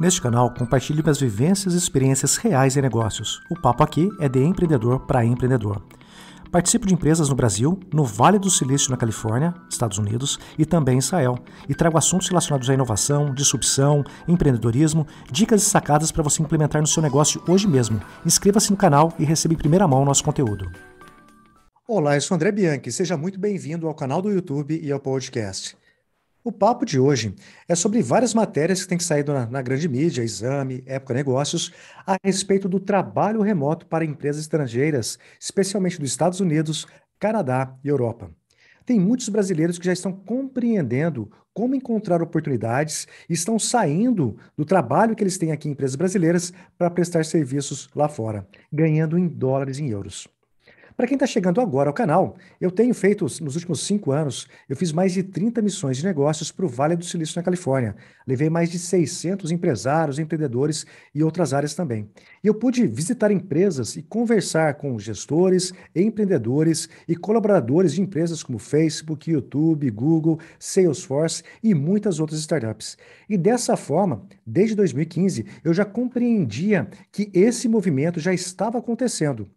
Neste canal, compartilho minhas vivências e experiências reais em negócios. O papo aqui é de empreendedor para empreendedor. Participo de empresas no Brasil, no Vale do Silício, na Califórnia, Estados Unidos, e também em Israel, e trago assuntos relacionados à inovação, disrupção, empreendedorismo, dicas e sacadas para você implementar no seu negócio hoje mesmo. Inscreva-se no canal e receba em primeira mão nosso conteúdo. Olá, eu sou André Bianchi, seja muito bem-vindo ao canal do YouTube e ao podcast. O papo de hoje é sobre várias matérias que têm saído na, na, grande mídia, Exame, Época Negócios, a respeito do trabalho remoto para empresas estrangeiras, especialmente dos Estados Unidos, Canadá e Europa. Tem muitos brasileiros que já estão compreendendo como encontrar oportunidades e estão saindo do trabalho que eles têm aqui em empresas brasileiras para prestar serviços lá fora, ganhando em dólares e em euros. Para quem está chegando agora ao canal, eu tenho feito, nos últimos cinco anos, eu fiz mais de 30 missões de negócios para o Vale do Silício, na Califórnia. Levei mais de 600 empresários, empreendedores e outras áreas também. E eu pude visitar empresas e conversar com gestores, empreendedores e colaboradores de empresas como Facebook, YouTube, Google, Salesforce e muitas outras startups. E dessa forma, desde 2015, eu já compreendia que esse movimento já estava acontecendo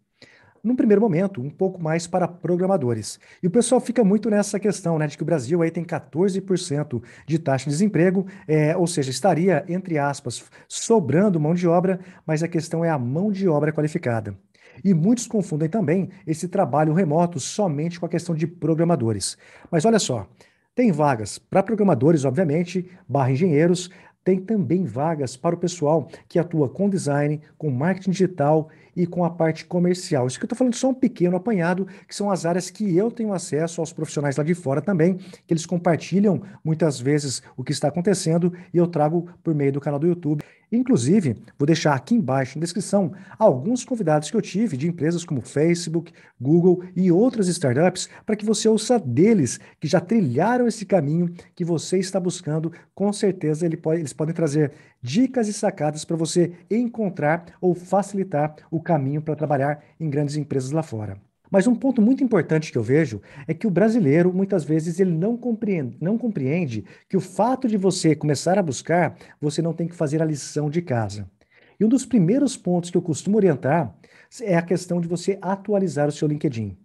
num primeiro momento, um pouco mais para programadores. E o pessoal fica muito nessa questão, né, de que o Brasil aí tem 14% de taxa de desemprego, é, ou seja, estaria, entre aspas, sobrando mão de obra, mas a questão é a mão de obra qualificada. E muitos confundem também esse trabalho remoto somente com a questão de programadores. Mas olha só, tem vagas para programadores, obviamente, barra engenheiros, tem também vagas para o pessoal que atua com design, com marketing digital e com a parte comercial. Isso que eu estou falando só um pequeno apanhado, que são as áreas que eu tenho acesso aos profissionais lá de fora também, que eles compartilham muitas vezes o que está acontecendo e eu trago por meio do canal do YouTube. Inclusive, vou deixar aqui embaixo na descrição alguns convidados que eu tive de empresas como Facebook, Google e outras startups para que você ouça deles que já trilharam esse caminho que você está buscando. Com certeza ele pode, eles podem trazer dicas e sacadas para você encontrar ou facilitar o caminho para trabalhar em grandes empresas lá fora. Mas um ponto muito importante que eu vejo é que o brasileiro, muitas vezes, ele não compreende, não compreende que o fato de você começar a buscar, você não tem que fazer a lição de casa. E um dos primeiros pontos que eu costumo orientar é a questão de você atualizar o seu LinkedIn.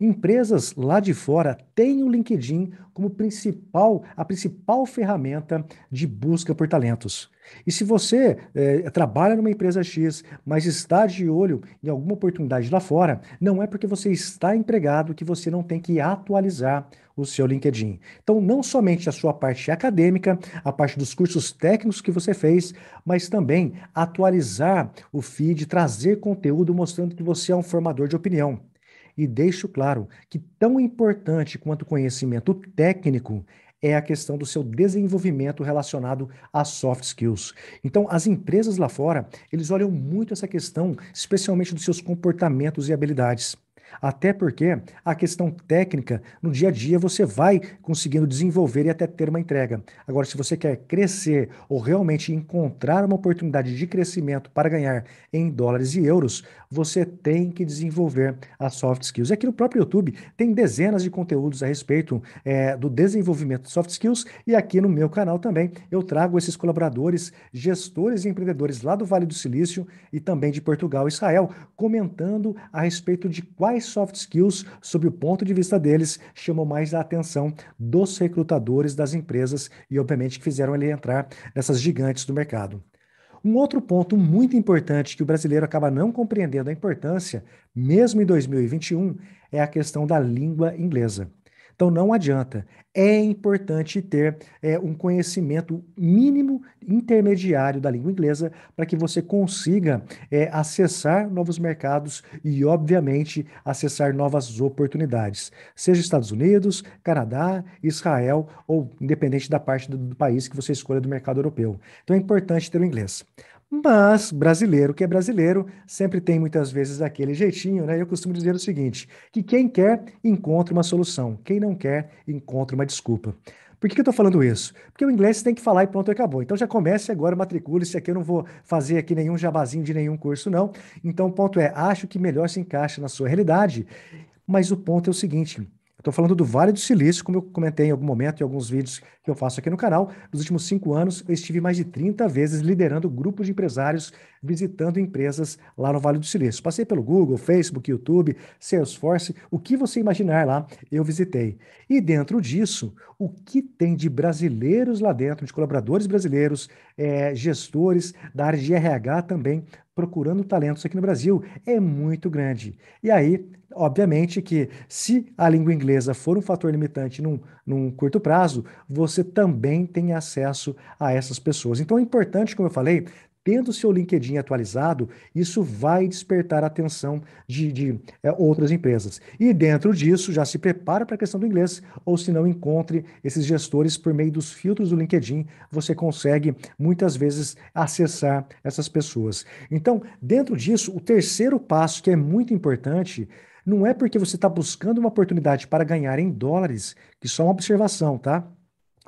Empresas lá de fora têm o LinkedIn como principal, a principal ferramenta de busca por talentos. E se você é, trabalha numa empresa X, mas está de olho em alguma oportunidade lá fora, não é porque você está empregado que você não tem que atualizar o seu LinkedIn. Então, não somente a sua parte acadêmica, a parte dos cursos técnicos que você fez, mas também atualizar o feed, trazer conteúdo mostrando que você é um formador de opinião e deixo claro que tão importante quanto conhecimento técnico é a questão do seu desenvolvimento relacionado a soft skills. Então, as empresas lá fora, eles olham muito essa questão, especialmente dos seus comportamentos e habilidades. Até porque a questão técnica, no dia a dia, você vai conseguindo desenvolver e até ter uma entrega. Agora, se você quer crescer ou realmente encontrar uma oportunidade de crescimento para ganhar em dólares e euros, você tem que desenvolver as soft skills. Aqui é no próprio YouTube tem dezenas de conteúdos a respeito é, do desenvolvimento de soft skills e aqui no meu canal também eu trago esses colaboradores, gestores e empreendedores lá do Vale do Silício e também de Portugal e Israel comentando a respeito de quais soft skills, sob o ponto de vista deles, chamam mais a atenção dos recrutadores das empresas e, obviamente, que fizeram ele entrar nessas gigantes do mercado. Um outro ponto muito importante que o brasileiro acaba não compreendendo a importância, mesmo em 2021, é a questão da língua inglesa. Então não adianta. É importante ter é, um conhecimento mínimo intermediário da língua inglesa para que você consiga é, acessar novos mercados e, obviamente, acessar novas oportunidades, seja Estados Unidos, Canadá, Israel ou independente da parte do, do país que você escolha do mercado europeu. Então é importante ter o inglês. Mas brasileiro que é brasileiro sempre tem muitas vezes aquele jeitinho, né? Eu costumo dizer o seguinte: que quem quer encontra uma solução, quem não quer encontra uma desculpa. Por que, que eu estou falando isso? Porque o inglês tem que falar e pronto, acabou. Então já comece agora, matricule-se aqui. Eu não vou fazer aqui nenhum jabazinho de nenhum curso, não. Então o ponto é: acho que melhor se encaixa na sua realidade. Mas o ponto é o seguinte: Estou falando do Vale do Silício, como eu comentei em algum momento em alguns vídeos que eu faço aqui no canal. Nos últimos cinco anos, eu estive mais de 30 vezes liderando grupos de empresários visitando empresas lá no Vale do Silício. Passei pelo Google, Facebook, YouTube, Salesforce, o que você imaginar lá, eu visitei. E dentro disso, o que tem de brasileiros lá dentro, de colaboradores brasileiros, é, gestores da área de RH também procurando talentos aqui no Brasil é muito grande. E aí, obviamente, que se a língua inglesa for um fator limitante num, num curto prazo, você também tem acesso a essas pessoas. Então é importante, como eu falei, tendo seu LinkedIn atualizado, isso vai despertar a atenção de, de é, outras empresas. E dentro disso, já se prepara para a questão do inglês, ou se não encontre esses gestores por meio dos filtros do LinkedIn, você consegue muitas vezes acessar essas pessoas. Então, dentro disso, o terceiro passo que é muito importante não é porque você está buscando uma oportunidade para ganhar em dólares, que só é uma observação, tá?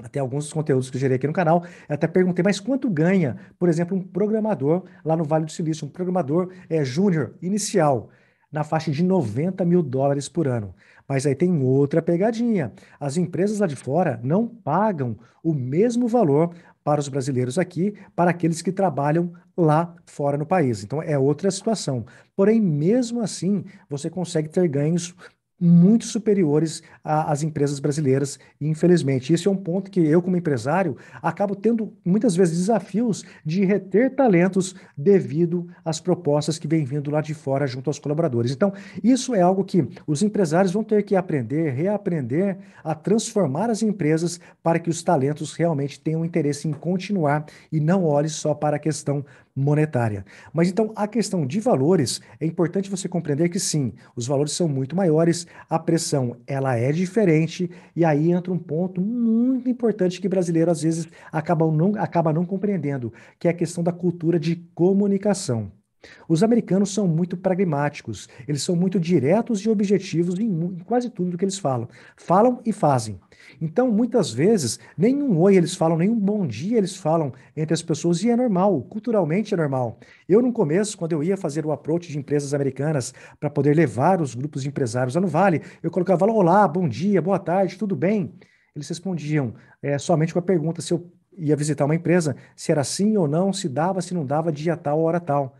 até alguns dos conteúdos que eu gerei aqui no canal, eu até perguntei, mas quanto ganha, por exemplo, um programador lá no Vale do Silício, um programador é, júnior, inicial, na faixa de 90 mil dólares por ano. Mas aí tem outra pegadinha. As empresas lá de fora não pagam o mesmo valor para os brasileiros aqui, para aqueles que trabalham lá fora no país. Então é outra situação. Porém, mesmo assim, você consegue ter ganhos muito superiores às empresas brasileiras, infelizmente. Isso é um ponto que eu, como empresário, acabo tendo muitas vezes desafios de reter talentos devido às propostas que vêm vindo lá de fora junto aos colaboradores. Então, isso é algo que os empresários vão ter que aprender, reaprender a transformar as empresas para que os talentos realmente tenham interesse em continuar e não olhe só para a questão monetária. Mas então, a questão de valores, é importante você compreender que sim, os valores são muito maiores, a pressão ela é diferente, e aí entra um ponto muito importante que brasileiro às vezes acaba não, acaba não compreendendo, que é a questão da cultura de comunicação. Os americanos são muito pragmáticos, eles são muito diretos e objetivos em, quase tudo que eles falam. Falam e fazem. Então, muitas vezes, nenhum oi eles falam, nenhum bom dia eles falam entre as pessoas, e é normal, culturalmente é normal. Eu, no começo, quando eu ia fazer o approach de empresas americanas para poder levar os grupos de empresários lá no Vale, eu colocava lá, olá, bom dia, boa tarde, tudo bem? Eles respondiam é, somente com a pergunta se eu ia visitar uma empresa, se era sim ou não, se dava, se não dava, dia tal, hora tal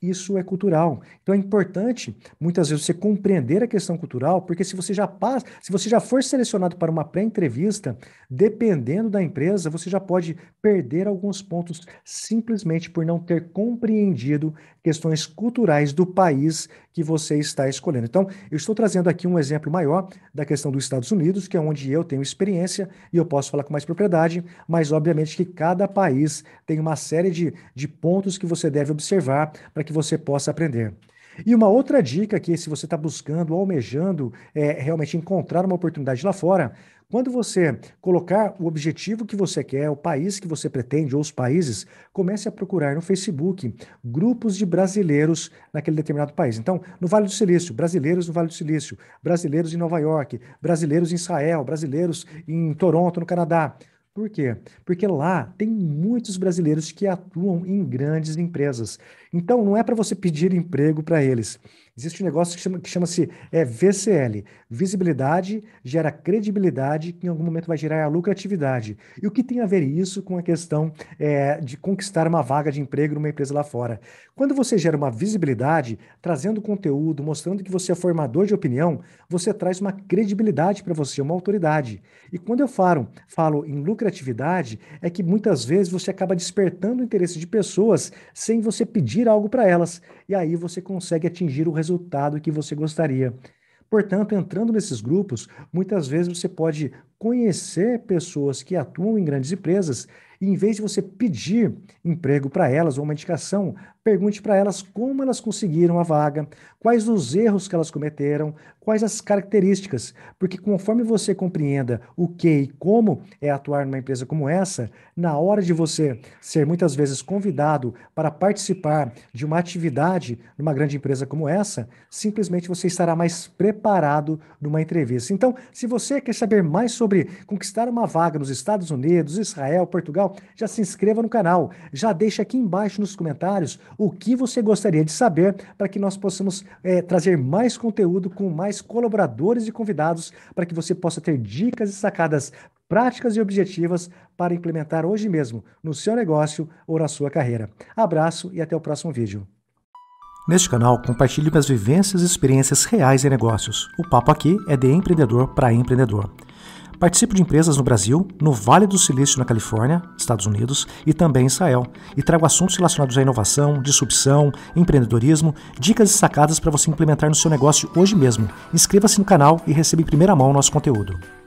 isso é cultural. Então é importante muitas vezes você compreender a questão cultural, porque se você já passa, se você já for selecionado para uma pré-entrevista, dependendo da empresa, você já pode perder alguns pontos simplesmente por não ter compreendido questões culturais do país que você está escolhendo. Então, eu estou trazendo aqui um exemplo maior da questão dos Estados Unidos, que é onde eu tenho experiência e eu posso falar com mais propriedade, mas obviamente que cada país tem uma série de, de pontos que você deve observar para que você possa aprender. E uma outra dica que se você está buscando, almejando é, realmente encontrar uma oportunidade lá fora, quando você colocar o objetivo que você quer, o país que você pretende ou os países, comece a procurar no Facebook grupos de brasileiros naquele determinado país. Então, no Vale do Silício, brasileiros no Vale do Silício, brasileiros em Nova York, brasileiros em Israel, brasileiros em Toronto, no Canadá. Por quê? Porque lá tem muitos brasileiros que atuam em grandes empresas. Então, não é para você pedir emprego para eles, Existe um negócio que chama-se que chama é, VCL. Visibilidade gera credibilidade, que em algum momento vai gerar a lucratividade. E o que tem a ver isso com a questão é, de conquistar uma vaga de emprego numa empresa lá fora? Quando você gera uma visibilidade, trazendo conteúdo, mostrando que você é formador de opinião, você traz uma credibilidade para você, uma autoridade. E quando eu falo, falo em lucratividade, é que muitas vezes você acaba despertando o interesse de pessoas sem você pedir algo para elas. E aí você consegue atingir o resultado resultado que você gostaria. Portanto, entrando nesses grupos, muitas vezes você pode conhecer pessoas que atuam em grandes empresas e, em vez de você pedir emprego para elas ou uma indicação, pergunte para elas como elas conseguiram a vaga, quais os erros que elas cometeram, quais as características, porque conforme você compreenda o que e como é atuar numa empresa como essa, na hora de você ser muitas vezes convidado para participar de uma atividade numa grande empresa como essa, simplesmente você estará mais preparado numa entrevista. Então, se você quer saber mais sobre sobre conquistar uma vaga nos Estados Unidos, Israel, Portugal, já se inscreva no canal. Já deixe aqui embaixo nos comentários o que você gostaria de saber para que nós possamos é, trazer mais conteúdo com mais colaboradores e convidados para que você possa ter dicas e sacadas práticas e objetivas para implementar hoje mesmo no seu negócio ou na sua carreira. Abraço e até o próximo vídeo. Neste canal, compartilhe minhas vivências e experiências reais em negócios. O papo aqui é de empreendedor para empreendedor. Participo de empresas no Brasil, no Vale do Silício, na Califórnia, Estados Unidos, e também em Israel, e trago assuntos relacionados à inovação, disrupção, empreendedorismo, dicas e sacadas para você implementar no seu negócio hoje mesmo. Inscreva-se no canal e receba em primeira mão nosso conteúdo.